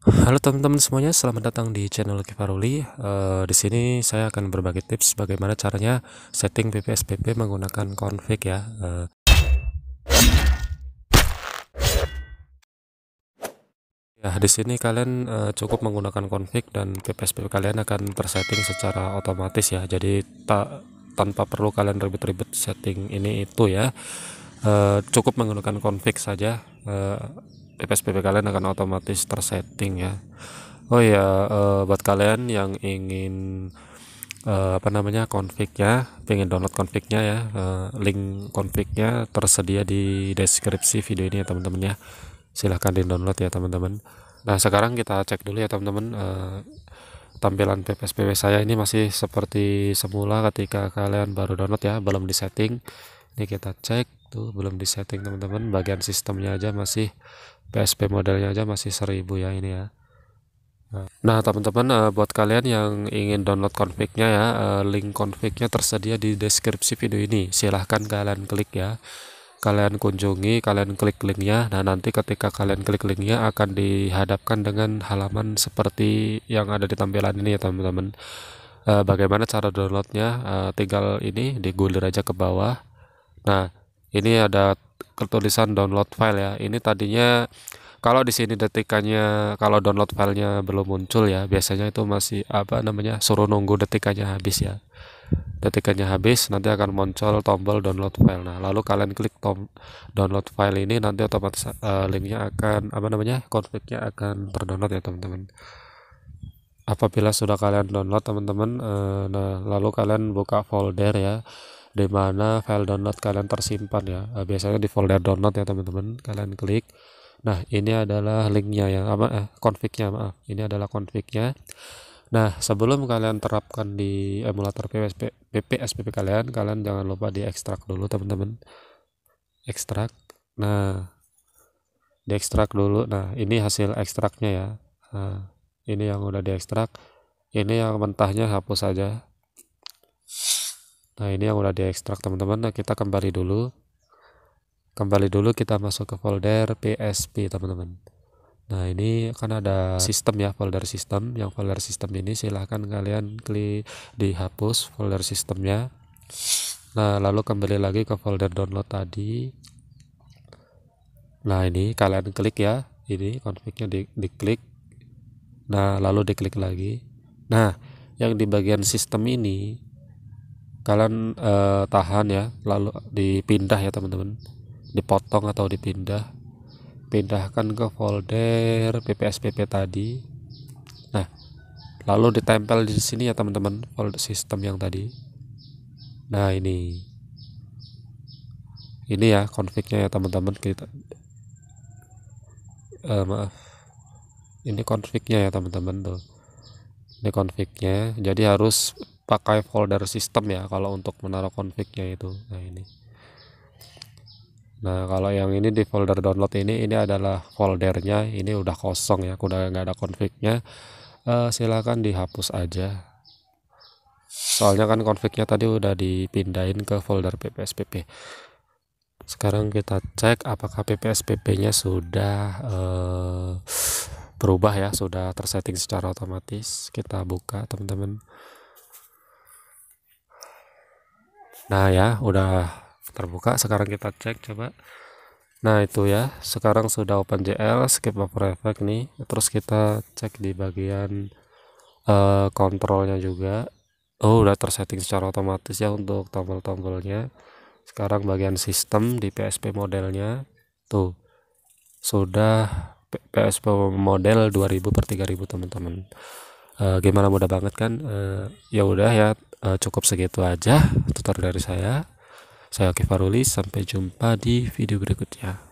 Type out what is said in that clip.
Halo teman-teman semuanya, selamat datang di channel Kifaruli. Uh, eh, di sini saya akan berbagi tips bagaimana caranya setting PPSPP menggunakan config ya. Uh, Ya, di sini kalian uh, cukup menggunakan config dan ppspp kalian akan tersetting secara otomatis ya. Jadi tak tanpa perlu kalian ribet-ribet setting ini itu ya. Uh, cukup menggunakan config saja. Uh, PSBB kalian akan otomatis tersetting ya oh ya uh, buat kalian yang ingin uh, apa namanya konfliknya, pengen download konfliknya ya uh, link konfliknya tersedia di deskripsi video ini ya teman-teman ya silahkan di download ya teman-teman nah sekarang kita cek dulu ya teman-teman uh, tampilan PPSPP saya ini masih seperti semula ketika kalian baru download ya belum disetting ini kita cek tuh belum disetting teman-teman bagian sistemnya aja masih PSP modelnya aja masih seribu ya ini ya Nah teman-teman eh, buat kalian yang ingin download config ya eh, link config tersedia di deskripsi video ini silahkan kalian klik ya kalian kunjungi kalian klik linknya nah nanti ketika kalian klik linknya akan dihadapkan dengan halaman seperti yang ada di tampilan ini ya teman-teman eh, bagaimana cara downloadnya tinggal ini digulir aja ke bawah nah ini ada tertulisan download file ya ini tadinya kalau di sini detikannya kalau download filenya belum muncul ya biasanya itu masih apa namanya suruh nunggu detikannya habis ya detikannya habis nanti akan muncul tombol download file nah lalu kalian klik tom download file ini nanti otomatis uh, linknya akan apa namanya konfliknya akan terdownload ya teman-teman apabila sudah kalian download teman-teman uh, nah lalu kalian buka folder ya di mana file download kalian tersimpan ya eh, biasanya di folder download ya teman-teman kalian klik nah ini adalah linknya ya apa ah, eh, confignya maaf ini adalah confignya nah sebelum kalian terapkan di emulator PPSP, PPSPP kalian kalian jangan lupa di ekstrak dulu teman-teman ekstrak nah di ekstrak dulu nah ini hasil ekstraknya ya nah, ini yang udah di ekstrak ini yang mentahnya hapus saja nah ini yang udah diekstrak teman-teman nah kita kembali dulu kembali dulu kita masuk ke folder PSP teman-teman nah ini kan ada sistem ya folder sistem yang folder sistem ini silahkan kalian klik dihapus folder sistemnya nah lalu kembali lagi ke folder download tadi nah ini kalian klik ya ini konfliknya di, diklik nah lalu diklik lagi nah yang di bagian sistem ini kalian uh, tahan ya lalu dipindah ya teman-teman dipotong atau dipindah pindahkan ke folder ppspp tadi nah lalu ditempel di sini ya teman-teman folder sistem yang tadi nah ini ini ya konfliknya ya teman-teman kita uh, maaf ini konfliknya ya teman-teman tuh ini konfliknya jadi harus pakai folder sistem ya kalau untuk menaruh konfliknya itu nah ini nah kalau yang ini di folder download ini ini adalah foldernya ini udah kosong ya udah nggak ada konfliknya uh, eh, silahkan dihapus aja soalnya kan konfliknya tadi udah dipindahin ke folder ppspp sekarang kita cek apakah ppspp-nya sudah uh, berubah ya sudah tersetting secara otomatis kita buka teman-teman nah ya udah terbuka sekarang kita cek coba nah itu ya sekarang sudah open JL skip buffer effect nih terus kita cek di bagian uh, eh, kontrolnya juga oh udah tersetting secara otomatis ya untuk tombol-tombolnya sekarang bagian sistem di PSP modelnya tuh sudah PSP model 2000 per 3000 teman-teman uh, gimana mudah banget kan uh, ya udah ya uh, cukup segitu aja tutorial dari saya. Saya Kifaruli, sampai jumpa di video berikutnya.